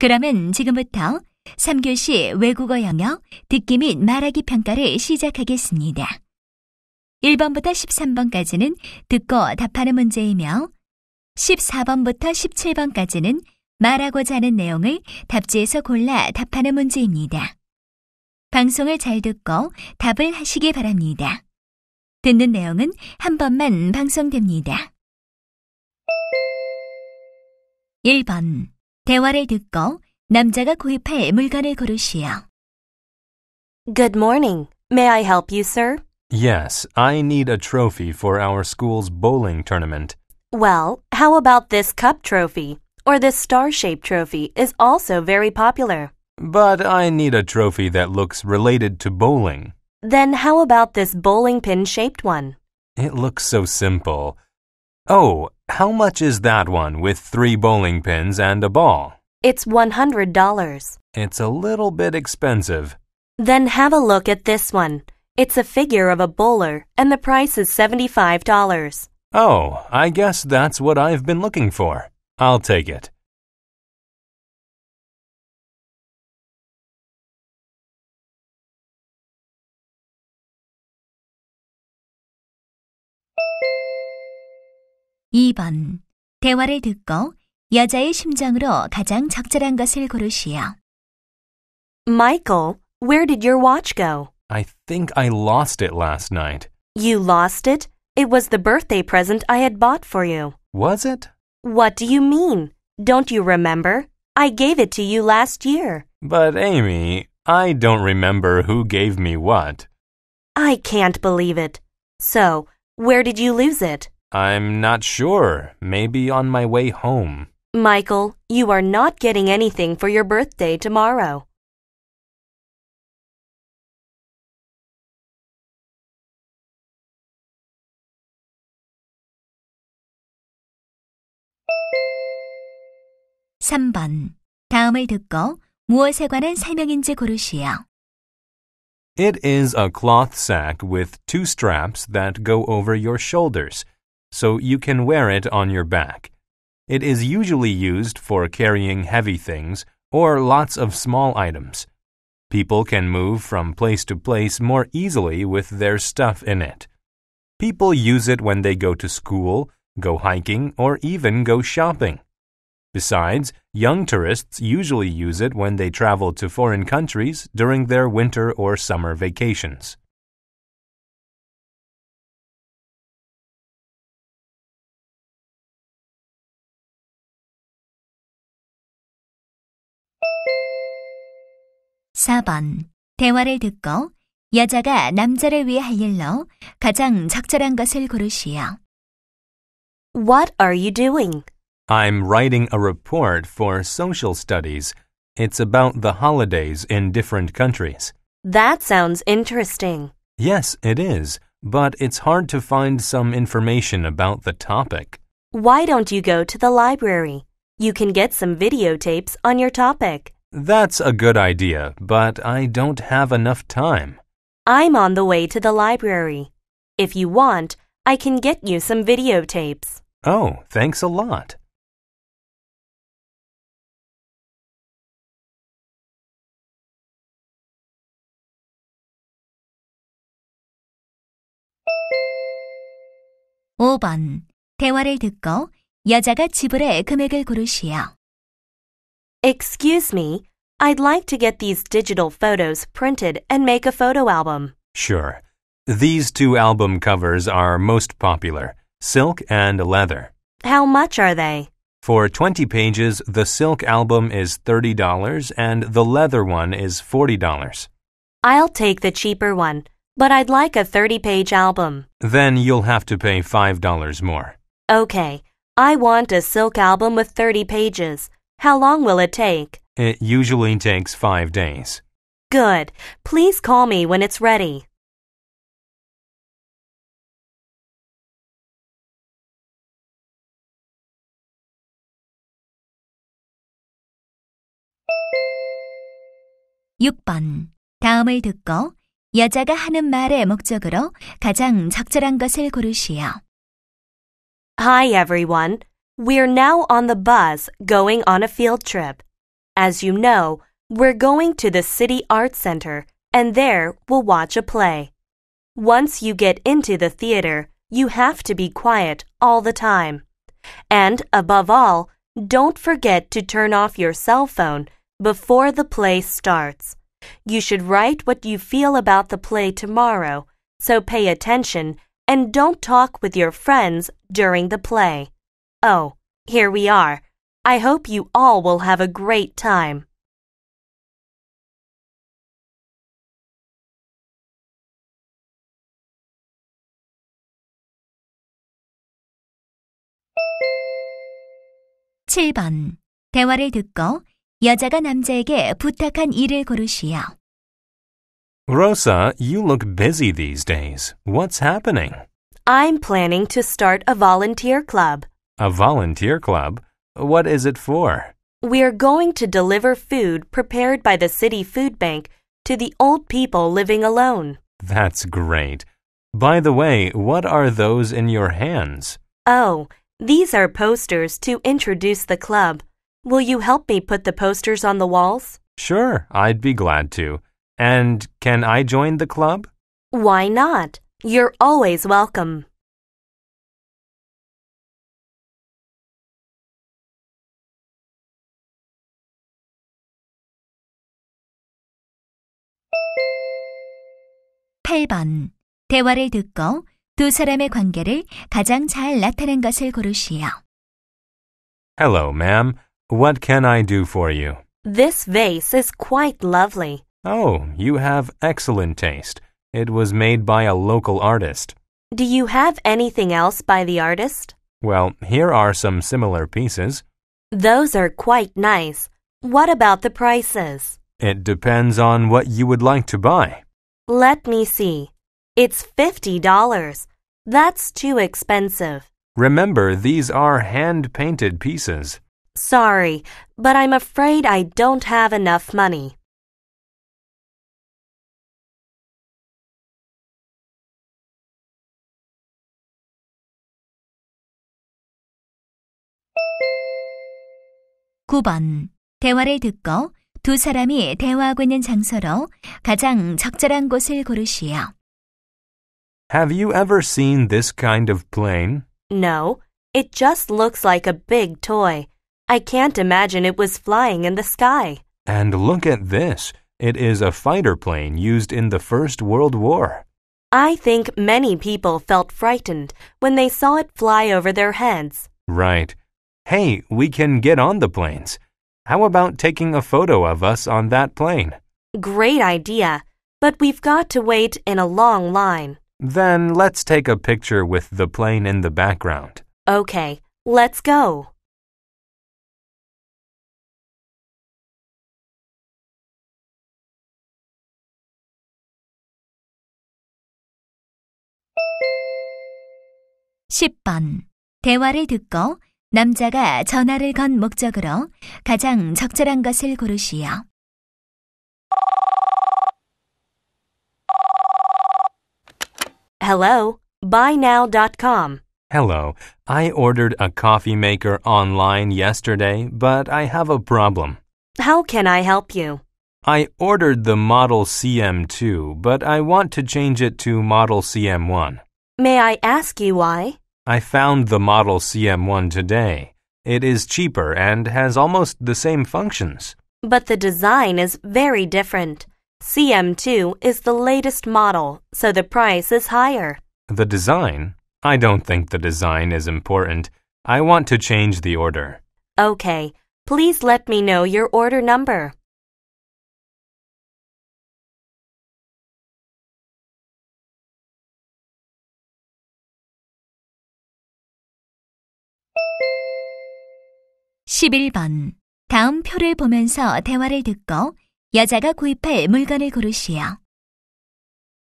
그러면 지금부터 3교시 외국어 영역 듣기 및 말하기 평가를 시작하겠습니다. 1번부터 13번까지는 듣고 답하는 문제이며 14번부터 17번까지는 말하고자 하는 내용을 답지에서 골라 답하는 문제입니다. 방송을 잘 듣고 답을 하시기 바랍니다. 듣는 내용은 한 번만 방송됩니다. 1번 대화를 듣고 남자가 구입할 물건을 고르시오. Good morning. May I help you, sir? Yes, I need a trophy for our school's bowling tournament. Well, how about this cup trophy? Or this star shaped trophy is also very popular. But I need a trophy that looks related to bowling. Then how about this bowling pin shaped one? It looks so simple. Oh, how much is that one with three bowling pins and a ball? It's $100. It's a little bit expensive. Then have a look at this one. It's a figure of a bowler, and the price is $75. Oh, I guess that's what I've been looking for. I'll take it. 2번. 대화를 듣고 여자의 심정으로 가장 적절한 것을 고르시오. Michael, where did your watch go? I think I lost it last night. You lost it? It was the birthday present I had bought for you. Was it? What do you mean? Don't you remember? I gave it to you last year. But, Amy, I don't remember who gave me what. I can't believe it. So, where did you lose it? I'm not sure. Maybe on my way home. Michael, you are not getting anything for your birthday tomorrow. 다음을 듣고 무엇에 관한 설명인지 It is a cloth sack with two straps that go over your shoulders so you can wear it on your back. It is usually used for carrying heavy things or lots of small items. People can move from place to place more easily with their stuff in it. People use it when they go to school, go hiking, or even go shopping. Besides, young tourists usually use it when they travel to foreign countries during their winter or summer vacations. 4번. 대화를 듣고 여자가 남자를 위해 할 일로 가장 적절한 것을 고르시오. What are you doing? I'm writing a report for social studies. It's about the holidays in different countries. That sounds interesting. Yes, it is, but it's hard to find some information about the topic. Why don't you go to the library? You can get some videotapes on your topic. That's a good idea, but I don't have enough time. I'm on the way to the library. If you want, I can get you some videotapes. Oh, thanks a lot. (5번) 대화를 듣고 여자가 지불의 금액을 고르시오. Excuse me, I'd like to get these digital photos printed and make a photo album. Sure. These two album covers are most popular silk and leather. How much are they? For 20 pages, the silk album is $30 and the leather one is $40. I'll take the cheaper one, but I'd like a 30 page album. Then you'll have to pay $5 more. Okay, I want a silk album with 30 pages. How long will it take? It usually takes five days. Good. Please call me when it's ready. Six 번. 다음을 듣고 여자가 하는 말의 목적으로 가장 적절한 것을 고르시오. Hi everyone. We're now on the bus going on a field trip. As you know, we're going to the City Art Center and there we'll watch a play. Once you get into the theater, you have to be quiet all the time. And above all, don't forget to turn off your cell phone before the play starts. You should write what you feel about the play tomorrow, so pay attention and don't talk with your friends during the play. Oh, here we are. I hope you all will have a great time. (7번) 대화를 듣고 여자가 남자에게 부탁한 일을 고르시오. Rosa, you look busy these days. What's happening? I'm planning to start a volunteer club. A volunteer club? What is it for? We are going to deliver food prepared by the city food bank to the old people living alone. That's great. By the way, what are those in your hands? Oh, these are posters to introduce the club. Will you help me put the posters on the walls? Sure, I'd be glad to. And can I join the club? Why not? You're always welcome. 8번. 대화를 듣고 두 사람의 관계를 가장 잘 나타낸 것을 고르시오. Hello, ma'am. What can I do for you? This vase is quite lovely. Oh, you have excellent taste. It was made by a local artist. Do you have anything else by the artist? Well, here are some similar pieces. Those are quite nice. What about the prices? It depends on what you would like to buy. Let me see. It's $50. That's too expensive. Remember, these are hand painted pieces. Sorry, but I'm afraid I don't have enough money. (9번) 대화를 듣고 두 사람이 대화하고 있는 장소로 가장 적절한 곳을 고르시오. Have you ever seen this kind of plane? No, it just looks like a big toy. I can't imagine it was flying in the sky. And look at this. It is a fighter plane used in the First World War. I think many people felt frightened when they saw it fly over their heads. Right. Hey, we can get on the planes. How about taking a photo of us on that plane? Great idea, but we've got to wait in a long line. Then let's take a picture with the plane in the background. Okay, let's go. (10번) 대화를 듣고 남자가 전화를 건 목적으로 가장 적절한 것을 고르시오. Hello, buynow.com. Hello, I ordered a coffee maker online yesterday, but I have a problem. How can I help you? I ordered the model CM2, but I want to change it to model CM1. May I ask you why? I found the model CM1 today. It is cheaper and has almost the same functions. But the design is very different. CM2 is the latest model, so the price is higher. The design? I don't think the design is important. I want to change the order. Okay. Please let me know your order number. 11번. 다음 표를 보면서 대화를 듣고 여자가 구입할 물건을 고르시오.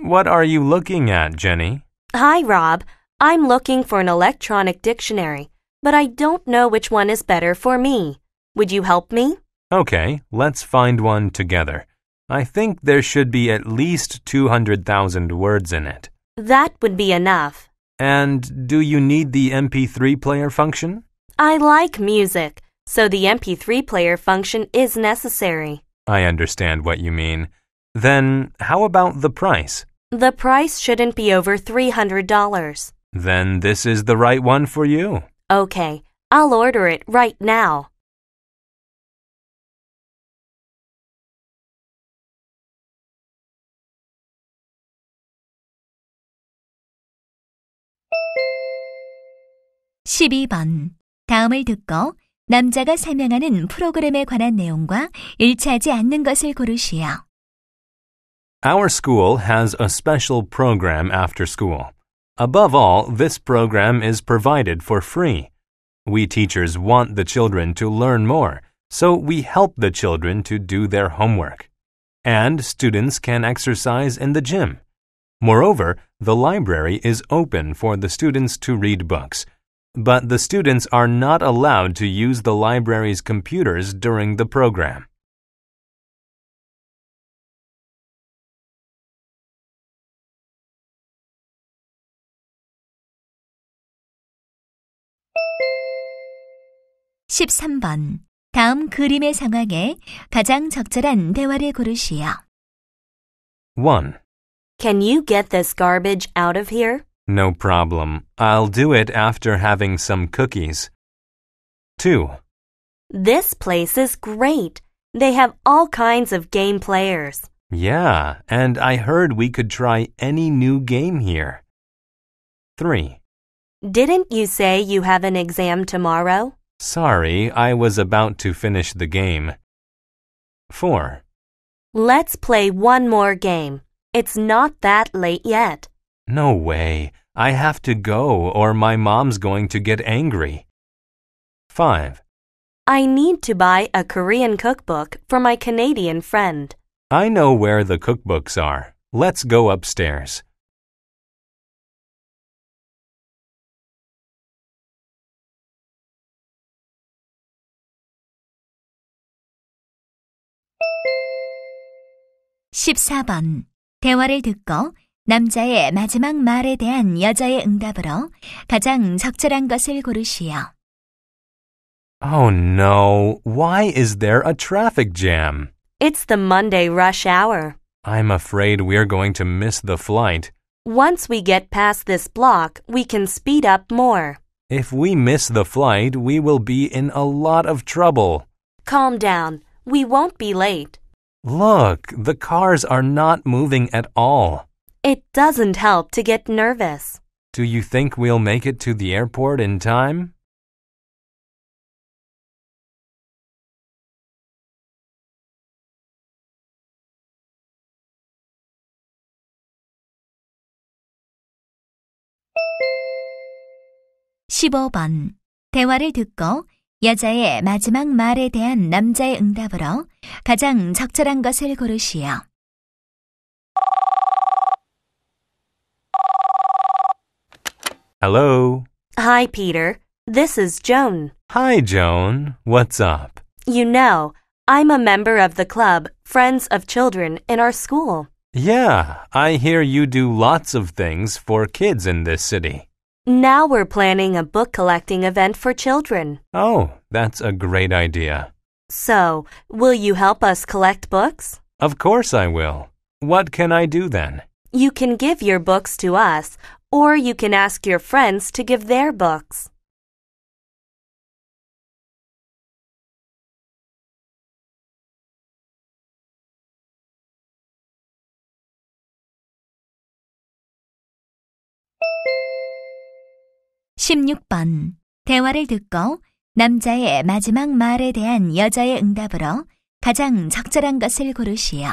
What are you looking at, Jenny? Hi, Rob. I'm looking for an electronic dictionary, but I don't know which one is better for me. Would you help me? Okay, let's find one together. I think there should be at least 200,000 words in it. That would be enough. And do you need the MP3 player function? I like music so the MP3 player function is necessary. I understand what you mean. Then, how about the price? The price shouldn't be over $300. Then this is the right one for you. Okay, I'll order it right now. (12번) 다음을 듣고 남자가 설명하는 프로그램에 관한 내용과 일치하지 않는 것을 고르시오. Our school has a special program after school. Above all, this program is provided for free. We teachers want the children to learn more, so we help the children to do their homework. And students can exercise in the gym. Moreover, the library is open for the students to read books but the students are not allowed to use the library's computers during the program. 다음 그림의 상황에 가장 적절한 대화를 1. Can you get this garbage out of here? No problem. I'll do it after having some cookies. 2. This place is great. They have all kinds of game players. Yeah, and I heard we could try any new game here. 3. Didn't you say you have an exam tomorrow? Sorry, I was about to finish the game. 4. Let's play one more game. It's not that late yet. No way. I have to go or my mom's going to get angry. 5. I need to buy a Korean cookbook for my Canadian friend. I know where the cookbooks are. Let's go upstairs. (14번) 대화를 듣고 남자의 마지막 말에 대한 여자의 응답으로 가장 적절한 것을 고르시오. Oh no, why is there a traffic jam? It's the Monday rush hour. I'm afraid we're going to miss the flight. Once we get past this block, we can speed up more. If we miss the flight, we will be in a lot of trouble. Calm down. We won't be late. Look, the cars are not moving at all. It doesn't help to get nervous. Do you think we'll make it to the airport in time? (15번) 대화를 듣고 여자의 마지막 말에 대한 남자의 응답으로 가장 적절한 것을 고르시오. Hello. Hi, Peter. This is Joan. Hi, Joan. What's up? You know, I'm a member of the club Friends of Children in our school. Yeah, I hear you do lots of things for kids in this city. Now we're planning a book collecting event for children. Oh, that's a great idea. So, will you help us collect books? Of course I will. What can I do then? You can give your books to us or you can ask your friends to give their books. (16번) 대화를 듣고 남자의 마지막 말에 대한 여자의 응답으로 가장 적절한 것을 고르시오.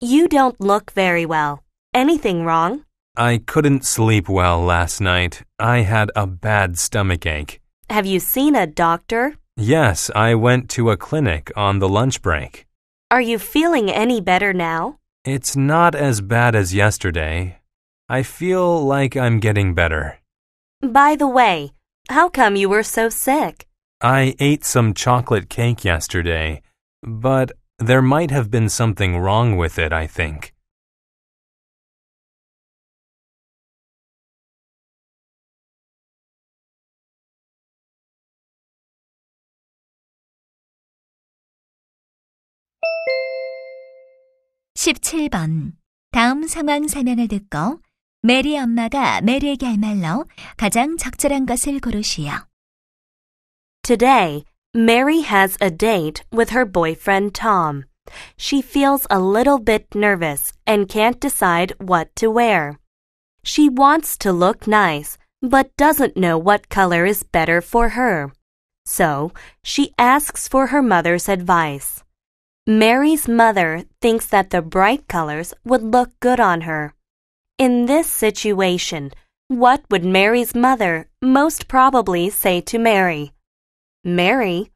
You don't look very well. Anything wrong? I couldn't sleep well last night. I had a bad stomach ache. Have you seen a doctor? Yes, I went to a clinic on the lunch break. Are you feeling any better now? It's not as bad as yesterday. I feel like I'm getting better. By the way, how come you were so sick? I ate some chocolate cake yesterday, but there might have been something wrong with it, I think. 17번. 다음 상황 설명을 듣고 메리 엄마가 메리에게 할 말로 가장 적절한 것을 고르시오. Today, Mary has a date with her boyfriend Tom. She feels a little bit nervous and can't decide what to wear. She wants to look nice, but doesn't know what color is better for her. So, she asks for her mother's advice. Mary's mother thinks that the bright colors would look good on her. In this situation, what would Mary's mother most probably say to Mary? Mary,